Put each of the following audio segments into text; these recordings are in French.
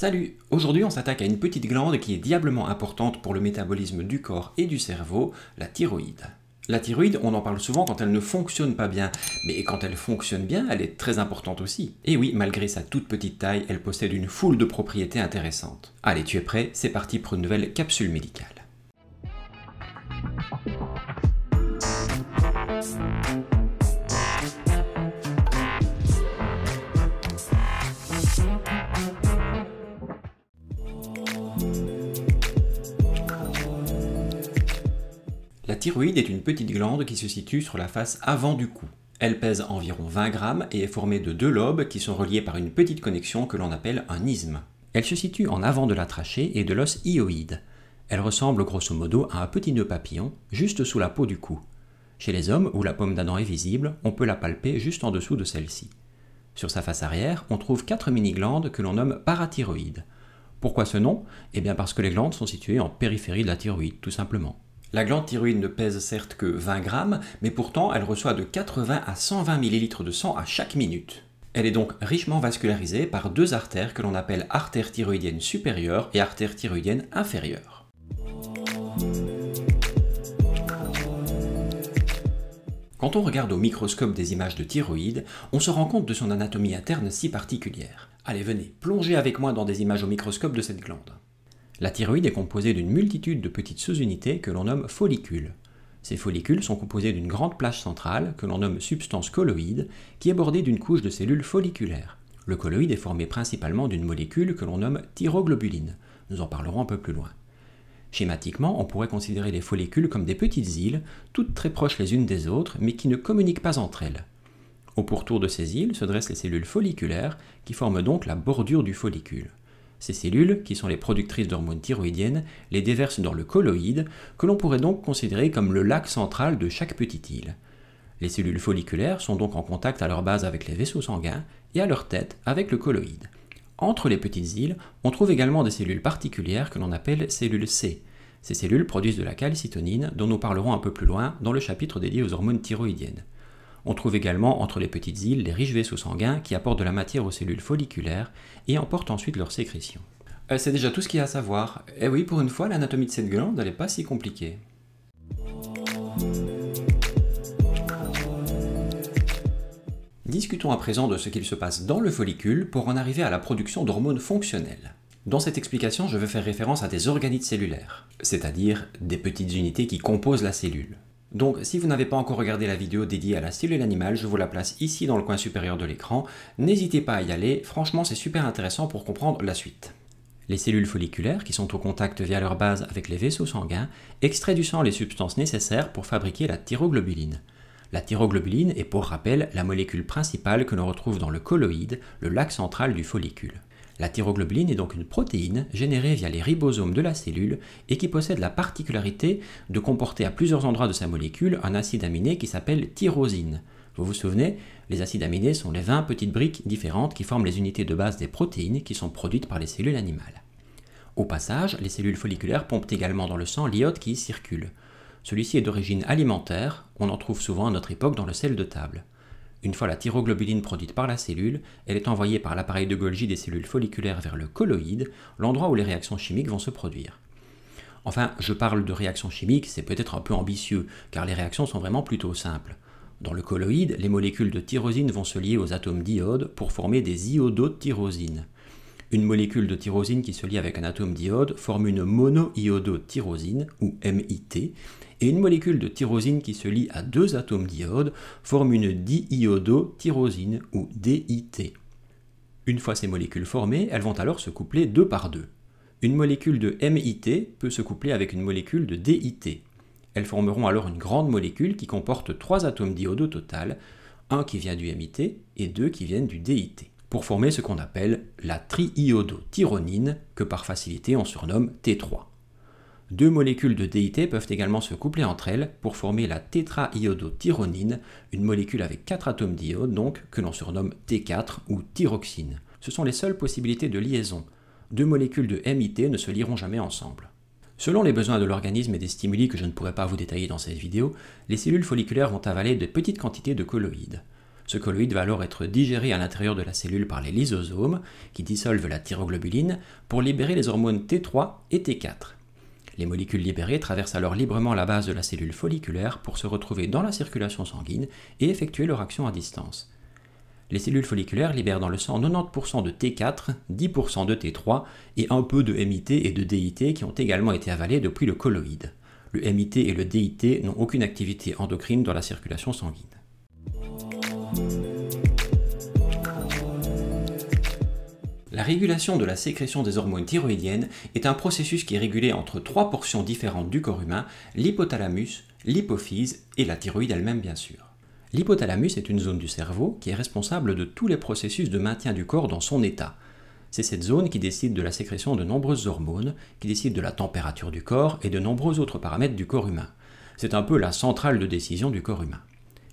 Salut Aujourd'hui on s'attaque à une petite glande qui est diablement importante pour le métabolisme du corps et du cerveau, la thyroïde. La thyroïde, on en parle souvent quand elle ne fonctionne pas bien, mais quand elle fonctionne bien, elle est très importante aussi. Et oui, malgré sa toute petite taille, elle possède une foule de propriétés intéressantes. Allez, tu es prêt C'est parti pour une nouvelle capsule médicale. La thyroïde est une petite glande qui se situe sur la face avant du cou. Elle pèse environ 20 grammes et est formée de deux lobes qui sont reliés par une petite connexion que l'on appelle un isthme. Elle se situe en avant de la trachée et de l'os hyoïde. Elle ressemble grosso modo à un petit nœud papillon juste sous la peau du cou. Chez les hommes, où la pomme d'Adam est visible, on peut la palper juste en dessous de celle-ci. Sur sa face arrière, on trouve quatre mini-glandes que l'on nomme parathyroïdes. Pourquoi ce nom Eh bien parce que les glandes sont situées en périphérie de la thyroïde, tout simplement. La glande thyroïde ne pèse certes que 20 grammes, mais pourtant elle reçoit de 80 à 120 millilitres de sang à chaque minute. Elle est donc richement vascularisée par deux artères que l'on appelle artère thyroïdienne supérieure et artère thyroïdienne inférieure. Quand on regarde au microscope des images de thyroïde, on se rend compte de son anatomie interne si particulière. Allez, venez, plongez avec moi dans des images au microscope de cette glande. La thyroïde est composée d'une multitude de petites sous-unités que l'on nomme follicules. Ces follicules sont composés d'une grande plage centrale, que l'on nomme substance colloïde, qui est bordée d'une couche de cellules folliculaires. Le colloïde est formé principalement d'une molécule que l'on nomme thyroglobuline. Nous en parlerons un peu plus loin. Schématiquement, on pourrait considérer les follicules comme des petites îles, toutes très proches les unes des autres, mais qui ne communiquent pas entre elles. Au pourtour de ces îles se dressent les cellules folliculaires, qui forment donc la bordure du follicule. Ces cellules, qui sont les productrices d'hormones thyroïdiennes, les déversent dans le colloïde, que l'on pourrait donc considérer comme le lac central de chaque petite île. Les cellules folliculaires sont donc en contact à leur base avec les vaisseaux sanguins et à leur tête avec le colloïde. Entre les petites îles, on trouve également des cellules particulières que l'on appelle cellules C. Ces cellules produisent de la calcitonine dont nous parlerons un peu plus loin dans le chapitre dédié aux hormones thyroïdiennes. On trouve également entre les petites îles les riches vaisseaux sanguins qui apportent de la matière aux cellules folliculaires et emportent ensuite leur sécrétion. Euh, c'est déjà tout ce qu'il y a à savoir. Et eh oui, pour une fois, l'anatomie de cette glande, n'est pas si compliquée. Discutons à présent de ce qu'il se passe dans le follicule pour en arriver à la production d'hormones fonctionnelles. Dans cette explication, je veux faire référence à des organites cellulaires, c'est-à-dire des petites unités qui composent la cellule. Donc si vous n'avez pas encore regardé la vidéo dédiée à la cellule animale, je vous la place ici dans le coin supérieur de l'écran. N'hésitez pas à y aller, franchement c'est super intéressant pour comprendre la suite. Les cellules folliculaires, qui sont au contact via leur base avec les vaisseaux sanguins, extraient du sang les substances nécessaires pour fabriquer la thyroglobuline. La thyroglobuline est pour rappel la molécule principale que l'on retrouve dans le colloïde, le lac central du follicule. La thyroglobuline est donc une protéine générée via les ribosomes de la cellule et qui possède la particularité de comporter à plusieurs endroits de sa molécule un acide aminé qui s'appelle tyrosine. Vous vous souvenez, les acides aminés sont les 20 petites briques différentes qui forment les unités de base des protéines qui sont produites par les cellules animales. Au passage, les cellules folliculaires pompent également dans le sang l'iode qui y circule. Celui-ci est d'origine alimentaire, on en trouve souvent à notre époque dans le sel de table. Une fois la thyroglobuline produite par la cellule, elle est envoyée par l'appareil de Golgi des cellules folliculaires vers le colloïde, l'endroit où les réactions chimiques vont se produire. Enfin, je parle de réactions chimiques, c'est peut-être un peu ambitieux, car les réactions sont vraiment plutôt simples. Dans le colloïde, les molécules de tyrosine vont se lier aux atomes d'iode pour former des iodotyrosines. Une molécule de tyrosine qui se lie avec un atome d'iode forme une monoiodotyrosine, ou MIT, et une molécule de tyrosine qui se lie à deux atomes d'iode forme une diiodotyrosine, ou DIT. Une fois ces molécules formées, elles vont alors se coupler deux par deux. Une molécule de MIT peut se coupler avec une molécule de DIT. Elles formeront alors une grande molécule qui comporte trois atomes d'iode au total, un qui vient du MIT et deux qui viennent du DIT pour former ce qu'on appelle la triiodothyronine, que par facilité on surnomme T3. Deux molécules de DIT peuvent également se coupler entre elles pour former la tétraiodothyronine, une molécule avec 4 atomes d'iode donc que l'on surnomme T4 ou thyroxine. Ce sont les seules possibilités de liaison. Deux molécules de MIT ne se lieront jamais ensemble. Selon les besoins de l'organisme et des stimuli que je ne pourrai pas vous détailler dans cette vidéo, les cellules folliculaires vont avaler de petites quantités de colloïdes. Ce colloïde va alors être digéré à l'intérieur de la cellule par les lysosomes, qui dissolvent la thyroglobuline, pour libérer les hormones T3 et T4. Les molécules libérées traversent alors librement la base de la cellule folliculaire pour se retrouver dans la circulation sanguine et effectuer leur action à distance. Les cellules folliculaires libèrent dans le sang 90% de T4, 10% de T3 et un peu de MIT et de DIT qui ont également été avalés depuis le colloïde. Le MIT et le DIT n'ont aucune activité endocrine dans la circulation sanguine. La régulation de la sécrétion des hormones thyroïdiennes est un processus qui est régulé entre trois portions différentes du corps humain, l'hypothalamus, l'hypophyse et la thyroïde elle-même bien sûr. L'hypothalamus est une zone du cerveau qui est responsable de tous les processus de maintien du corps dans son état. C'est cette zone qui décide de la sécrétion de nombreuses hormones, qui décide de la température du corps et de nombreux autres paramètres du corps humain. C'est un peu la centrale de décision du corps humain.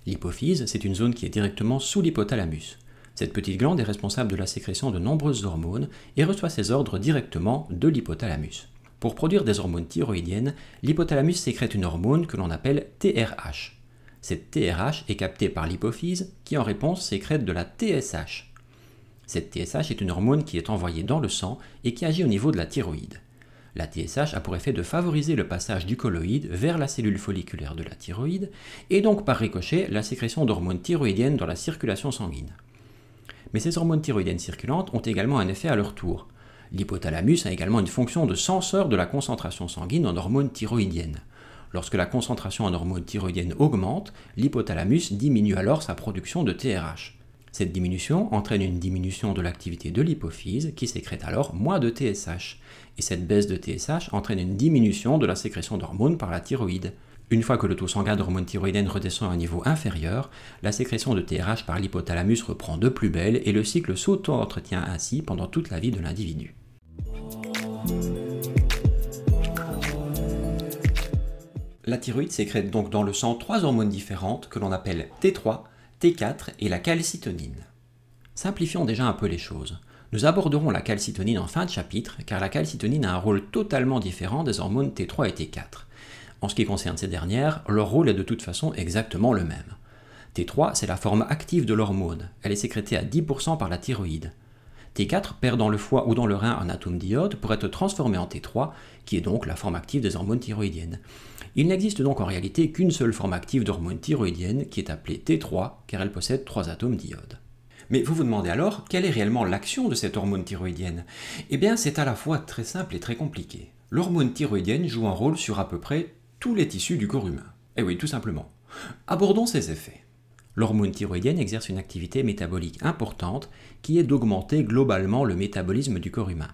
L'hypophyse, c'est une zone qui est directement sous l'hypothalamus. Cette petite glande est responsable de la sécrétion de nombreuses hormones et reçoit ses ordres directement de l'hypothalamus. Pour produire des hormones thyroïdiennes, l'hypothalamus sécrète une hormone que l'on appelle TRH. Cette TRH est captée par l'hypophyse qui en réponse sécrète de la TSH. Cette TSH est une hormone qui est envoyée dans le sang et qui agit au niveau de la thyroïde. La TSH a pour effet de favoriser le passage du colloïde vers la cellule folliculaire de la thyroïde et donc par ricochet la sécrétion d'hormones thyroïdiennes dans la circulation sanguine. Mais ces hormones thyroïdiennes circulantes ont également un effet à leur tour. L'hypothalamus a également une fonction de senseur de la concentration sanguine en hormones thyroïdiennes. Lorsque la concentration en hormones thyroïdiennes augmente, l'hypothalamus diminue alors sa production de TRH. Cette diminution entraîne une diminution de l'activité de l'hypophyse qui sécrète alors moins de TSH. Et cette baisse de TSH entraîne une diminution de la sécrétion d'hormones par la thyroïde. Une fois que le taux sanguin d'hormone thyroïdienne redescend à un niveau inférieur, la sécrétion de TRH par l'hypothalamus reprend de plus belle et le cycle s'auto-entretient ainsi pendant toute la vie de l'individu. La thyroïde sécrète donc dans le sang trois hormones différentes que l'on appelle T3, T4 et la calcitonine. Simplifions déjà un peu les choses. Nous aborderons la calcitonine en fin de chapitre car la calcitonine a un rôle totalement différent des hormones T3 et T4. En ce qui concerne ces dernières, leur rôle est de toute façon exactement le même. T3, c'est la forme active de l'hormone. Elle est sécrétée à 10% par la thyroïde. T4 perd dans le foie ou dans le rein un atome d'iode pour être transformé en T3, qui est donc la forme active des hormones thyroïdiennes. Il n'existe donc en réalité qu'une seule forme active d'hormone thyroïdienne qui est appelée T3, car elle possède trois atomes d'iode. Mais vous vous demandez alors quelle est réellement l'action de cette hormone thyroïdienne Eh bien, c'est à la fois très simple et très compliqué. L'hormone thyroïdienne joue un rôle sur à peu près tous les tissus du corps humain. Eh oui, tout simplement. Abordons ses effets. L'hormone thyroïdienne exerce une activité métabolique importante qui est d'augmenter globalement le métabolisme du corps humain.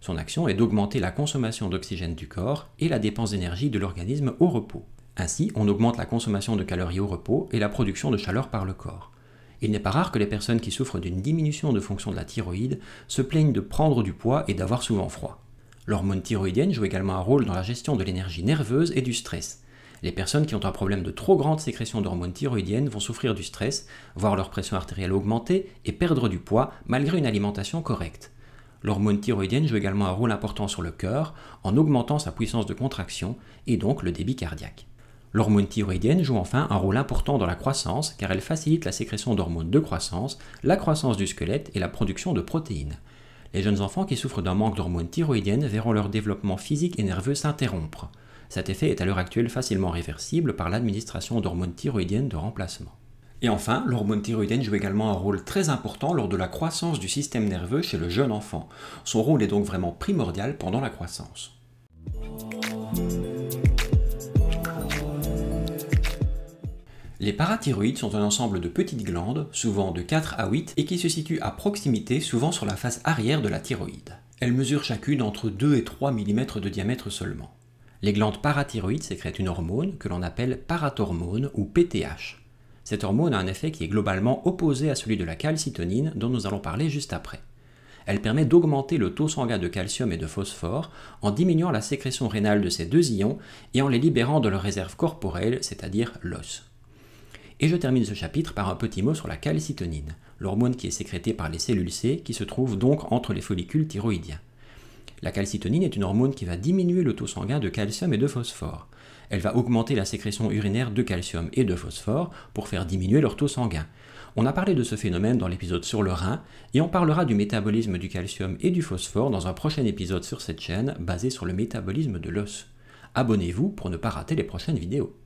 Son action est d'augmenter la consommation d'oxygène du corps et la dépense d'énergie de l'organisme au repos. Ainsi, on augmente la consommation de calories au repos et la production de chaleur par le corps. Il n'est pas rare que les personnes qui souffrent d'une diminution de fonction de la thyroïde se plaignent de prendre du poids et d'avoir souvent froid. L'hormone thyroïdienne joue également un rôle dans la gestion de l'énergie nerveuse et du stress. Les personnes qui ont un problème de trop grande sécrétion d'hormones thyroïdiennes vont souffrir du stress, voir leur pression artérielle augmenter et perdre du poids malgré une alimentation correcte. L'hormone thyroïdienne joue également un rôle important sur le cœur en augmentant sa puissance de contraction et donc le débit cardiaque. L'hormone thyroïdienne joue enfin un rôle important dans la croissance car elle facilite la sécrétion d'hormones de croissance, la croissance du squelette et la production de protéines. Les jeunes enfants qui souffrent d'un manque d'hormones thyroïdiennes verront leur développement physique et nerveux s'interrompre. Cet effet est à l'heure actuelle facilement réversible par l'administration d'hormones thyroïdiennes de remplacement. Et enfin, l'hormone thyroïdienne joue également un rôle très important lors de la croissance du système nerveux chez le jeune enfant. Son rôle est donc vraiment primordial pendant la croissance. Les parathyroïdes sont un ensemble de petites glandes, souvent de 4 à 8, et qui se situent à proximité, souvent sur la face arrière de la thyroïde. Elles mesurent chacune entre 2 et 3 mm de diamètre seulement les glandes parathyroïdes sécrètent une hormone que l'on appelle parathormone ou PTH. Cette hormone a un effet qui est globalement opposé à celui de la calcitonine dont nous allons parler juste après. Elle permet d'augmenter le taux sanguin de calcium et de phosphore en diminuant la sécrétion rénale de ces deux ions et en les libérant de leur réserve corporelle, c'est-à-dire l'os. Et je termine ce chapitre par un petit mot sur la calcitonine, l'hormone qui est sécrétée par les cellules C qui se trouve donc entre les follicules thyroïdiens. La calcitonine est une hormone qui va diminuer le taux sanguin de calcium et de phosphore. Elle va augmenter la sécrétion urinaire de calcium et de phosphore pour faire diminuer leur taux sanguin. On a parlé de ce phénomène dans l'épisode sur le rein et on parlera du métabolisme du calcium et du phosphore dans un prochain épisode sur cette chaîne basé sur le métabolisme de l'os. Abonnez-vous pour ne pas rater les prochaines vidéos.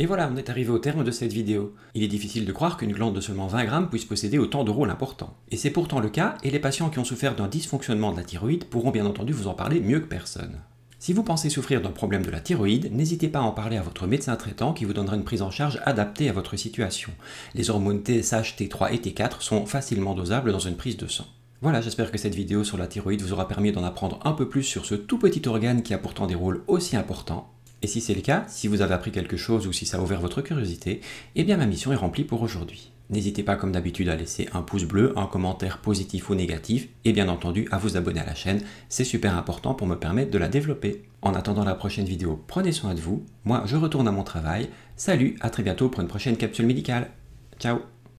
Et voilà, on est arrivé au terme de cette vidéo. Il est difficile de croire qu'une glande de seulement 20 grammes puisse posséder autant de rôles importants. Et c'est pourtant le cas, et les patients qui ont souffert d'un dysfonctionnement de la thyroïde pourront bien entendu vous en parler mieux que personne. Si vous pensez souffrir d'un problème de la thyroïde, n'hésitez pas à en parler à votre médecin traitant qui vous donnera une prise en charge adaptée à votre situation. Les hormones TSH, T3 et T4 sont facilement dosables dans une prise de sang. Voilà, j'espère que cette vidéo sur la thyroïde vous aura permis d'en apprendre un peu plus sur ce tout petit organe qui a pourtant des rôles aussi importants. Et si c'est le cas, si vous avez appris quelque chose ou si ça a ouvert votre curiosité, eh bien ma mission est remplie pour aujourd'hui. N'hésitez pas comme d'habitude à laisser un pouce bleu, un commentaire positif ou négatif, et bien entendu à vous abonner à la chaîne, c'est super important pour me permettre de la développer. En attendant la prochaine vidéo, prenez soin de vous, moi je retourne à mon travail, salut, à très bientôt pour une prochaine capsule médicale. Ciao